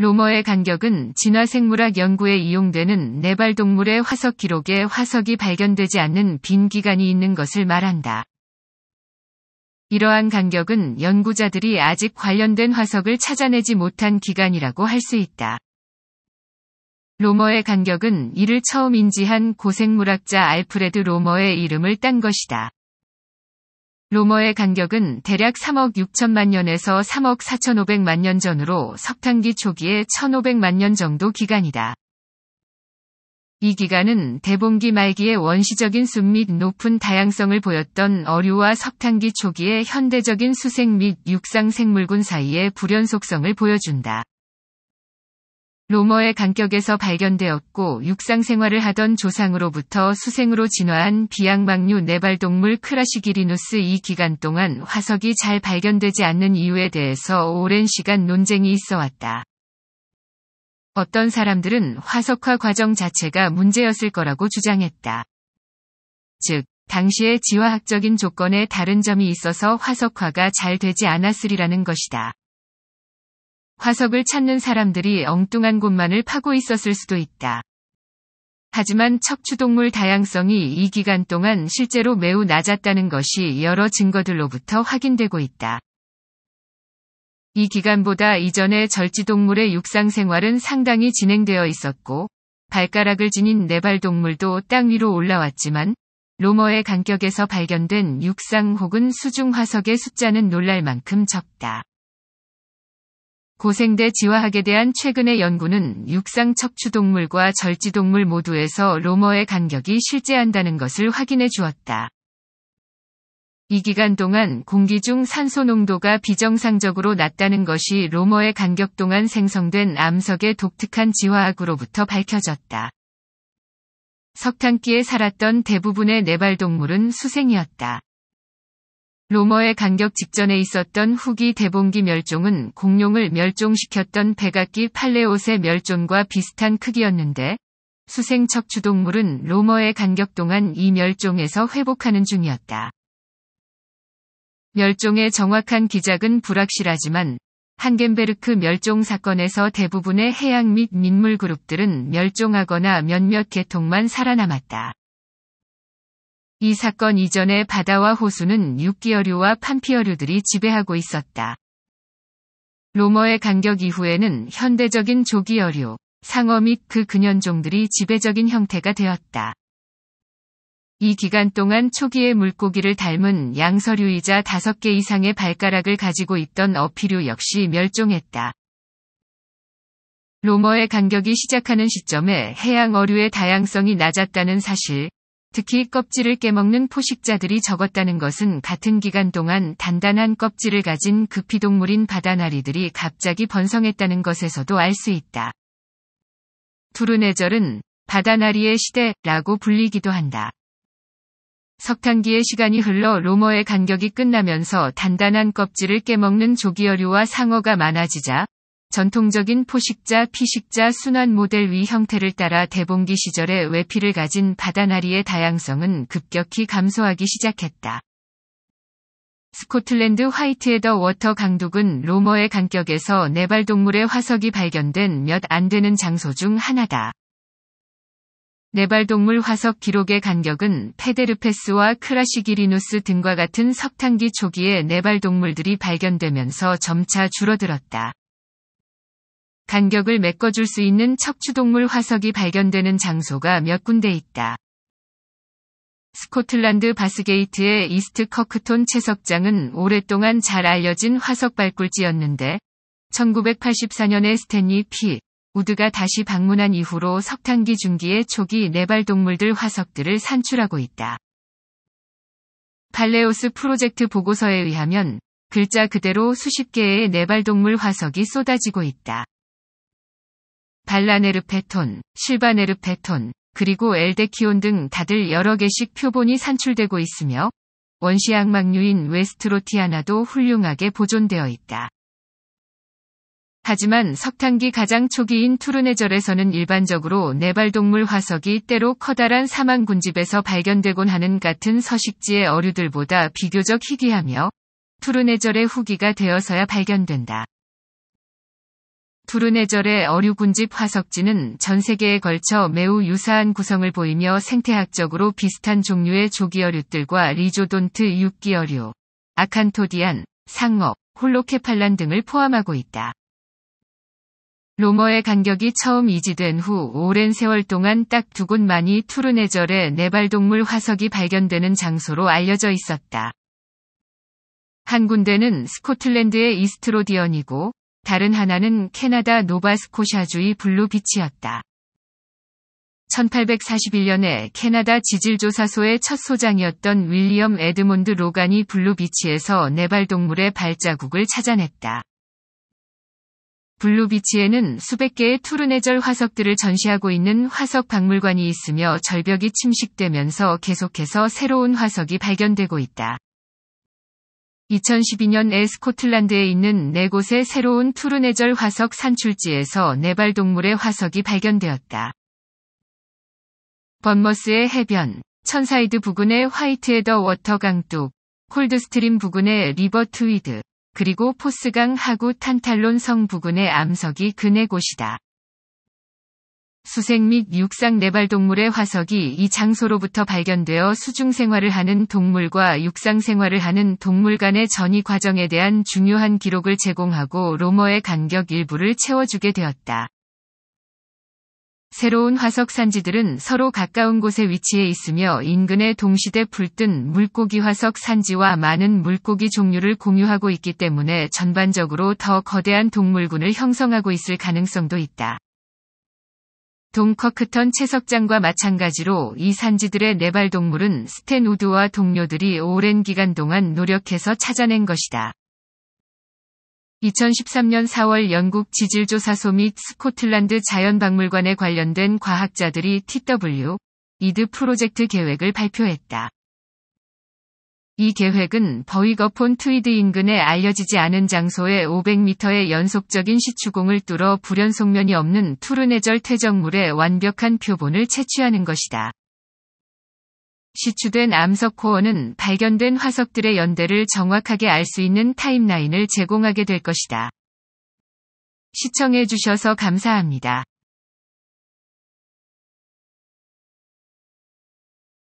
로머의 간격은 진화생물학 연구에 이용되는 네발동물의 화석 기록에 화석이 발견되지 않는 빈 기간이 있는 것을 말한다. 이러한 간격은 연구자들이 아직 관련된 화석을 찾아내지 못한 기간이라고 할 수 있다. 로머의 간격은 이를 처음 인지한 고생물학자 알프레드 로머의 이름을 딴 것이다. 로머의 간격은 대략 3억 6천만 년에서 3억 4,500만 년 전으로 석탄기 초기에 1,500만 년 정도 기간이다. 이 기간은 대봉기 말기의 원시적인 숲 및 높은 다양성을 보였던 어류와 석탄기 초기의 현대적인 수색 및 육상 생물군 사이의 불연속성을 보여준다. 로머의 간격에서 발견되었고 육상 생활을 하던 조상으로부터 수생으로 진화한 비양막류 네발동물 크라시기리누스 이 기간 동안 화석이 잘 발견되지 않는 이유에 대해서 오랜 시간 논쟁이 있어 왔다. 어떤 사람들은 화석화 과정 자체가 문제였을 거라고 주장했다. 즉, 당시의 지화학적인 조건에 다른 점이 있어서 화석화가 잘 되지 않았으리라는 것이다. 화석을 찾는 사람들이 엉뚱한 곳만을 파고 있었을 수도 있다. 하지만 척추동물 다양성이 이 기간 동안 실제로 매우 낮았다는 것이 여러 증거들로부터 확인되고 있다. 이 기간보다 이전에 절지동물의 육상생활은 상당히 진행되어 있었고, 발가락을 지닌 네발동물도 땅 위로 올라왔지만, 로머의 간격에서 발견된 육상 혹은 수중 화석의 숫자는 놀랄 만큼 적다. 고생대 지화학에 대한 최근의 연구는 육상 척추동물과 절지동물 모두에서 로머의 간격이 실제한다는 것을 확인해 주었다. 이 기간 동안 공기 중 산소 농도가 비정상적으로 낮다는 것이 로머의 간격 동안 생성된 암석의 독특한 지화학으로부터 밝혀졌다. 석탄기에 살았던 대부분의 네발동물은 수생이었다. 로머의 간격 직전에 있었던 후기 대봉기 멸종은 공룡을 멸종시켰던 백악기 팔레옷의 멸종과 비슷한 크기였는데 수생척 주동물은 로머의 간격 동안 이 멸종에서 회복하는 중이었다. 멸종의 정확한 기작은 불확실하지만 한겐베르크 멸종 사건에서 대부분의 해양 및 민물 그룹들은 멸종하거나 몇몇 계통만 살아남았다. 이 사건 이전에 바다와 호수는 육기어류와 판피어류들이 지배하고 있었다. 로머의 간격 이후에는 현대적인 조기어류, 상어 및 그 근현종들이 지배적인 형태가 되었다. 이 기간 동안 초기의 물고기를 닮은 양서류이자 5개 이상의 발가락을 가지고 있던 어피류 역시 멸종했다. 로머의 간격이 시작하는 시점에 해양 어류의 다양성이 낮았다는 사실, 특히 껍질을 깨먹는 포식자들이 적었다는 것은 같은 기간 동안 단단한 껍질을 가진 급피동물인 바다나리들이 갑자기 번성했다는 것에서도 알 수 있다. 두르네절은 바다나리의 시대라고 불리기도 한다. 석탄기의 시간이 흘러 로머의 간격이 끝나면서 단단한 껍질을 깨먹는 조기어류와 상어가 많아지자 전통적인 포식자 피식자 순환 모델 위 형태를 따라 대봉기 시절에 외피를 가진 바다나리의 다양성은 급격히 감소하기 시작했다. 스코틀랜드 화이트헤더 워터 강둑은 로머의 간격에서 네발동물의 화석이 발견된 몇 안 되는 장소 중 하나다. 네발동물 화석 기록의 간격은 페데르페스와 크라시기리누스 등과 같은 석탄기 초기에 네발동물들이 발견되면서 점차 줄어들었다. 간격을 메꿔줄 수 있는 척추동물 화석이 발견되는 장소가 몇 군데 있다. 스코틀란드 바스게이트의 이스트 커크톤 채석장은 오랫동안 잘 알려진 화석 발굴지였는데 1984년에 스탠리 피 우드가 다시 방문한 이후로 석탄기 중기의 초기 네발 동물들 화석들을 산출하고 있다. 발레오스 프로젝트 보고서에 의하면 글자 그대로 수십 개의 네발 동물 화석이 쏟아지고 있다. 발라네르페톤, 실바네르페톤, 그리고 엘데키온 등 다들 여러 개씩 표본이 산출되고 있으며 원시악막류인 웨스트로티아나도 훌륭하게 보존되어 있다. 하지만 석탄기 가장 초기인 투르네절에서는 일반적으로 네발동물 화석이 때로 커다란 사망 군집에서 발견되곤 하는 같은 서식지의 어류들보다 비교적 희귀하며 투르네절의 후기가 되어서야 발견된다. 푸르네절의 어류군집 화석지는 전 세계에 걸쳐 매우 유사한 구성을 보이며 생태학적으로 비슷한 종류의 조기어류들과 리조돈트 육기어류, 아칸토디안, 상어, 홀로케팔란 등을 포함하고 있다. 로머의 간격이 처음 이지된 후 오랜 세월 동안 딱 두 곳만이 투르네절의 네발동물 화석이 발견되는 장소로 알려져 있었다. 한 군데는 스코틀랜드의 이스트로디언이고 다른 하나는 캐나다 노바스코샤주의 블루비치였다. 1841년에 캐나다 지질조사소의 첫 소장이었던 윌리엄 에드몬드 로간이 블루비치에서 네발동물의 발자국을 찾아냈다. 블루비치에는 수백 개의 투르네절 화석들을 전시하고 있는 화석 박물관이 있으며 절벽이 침식되면서 계속해서 새로운 화석이 발견되고 있다. 2012년 에스코틀란드에 있는 네 곳의 새로운 투르네절 화석 산출지에서 네발 동물의 화석이 발견되었다. 번머스의 해변, 천사이드 부근의 화이트헤더 워터 강둑, 콜드스트림 부근의 리버 트위드, 그리고 포스강 하구 탄탈론 성 부근의 암석이 그 네 곳이다. 수색 및 육상 내발동물의 화석이 이 장소로부터 발견되어 수중 생활을 하는 동물과 육상 생활을 하는 동물 간의 전이 과정에 대한 중요한 기록을 제공하고 로머의 간격 일부를 채워주게 되었다. 새로운 화석 산지들은 서로 가까운 곳에 위치해 있으며 인근의 동시대 불뜬 물고기 화석 산지와 많은 물고기 종류를 공유하고 있기 때문에 전반적으로 더 거대한 동물군을 형성하고 있을 가능성도 있다. 동커크턴 채석장과 마찬가지로 이 산지들의 네발동물은 스탠우드와 동료들이 오랜 기간 동안 노력해서 찾아낸 것이다. 2013년 4월 영국 지질조사소 및스코틀랜드 자연박물관에 관련된 과학자들이 TW 이드 프로젝트 계획을 발표했다. 이 계획은 버위거폰 트위드 인근에 알려지지 않은 장소에 500m의 연속적인 시추공을 뚫어 불연속면이 없는 투르네절 퇴적물의 완벽한 표본을 채취하는 것이다. 시추된 암석 코어는 발견된 화석들의 연대를 정확하게 알 수 있는 타임라인을 제공하게 될 것이다. 시청해주셔서 감사합니다.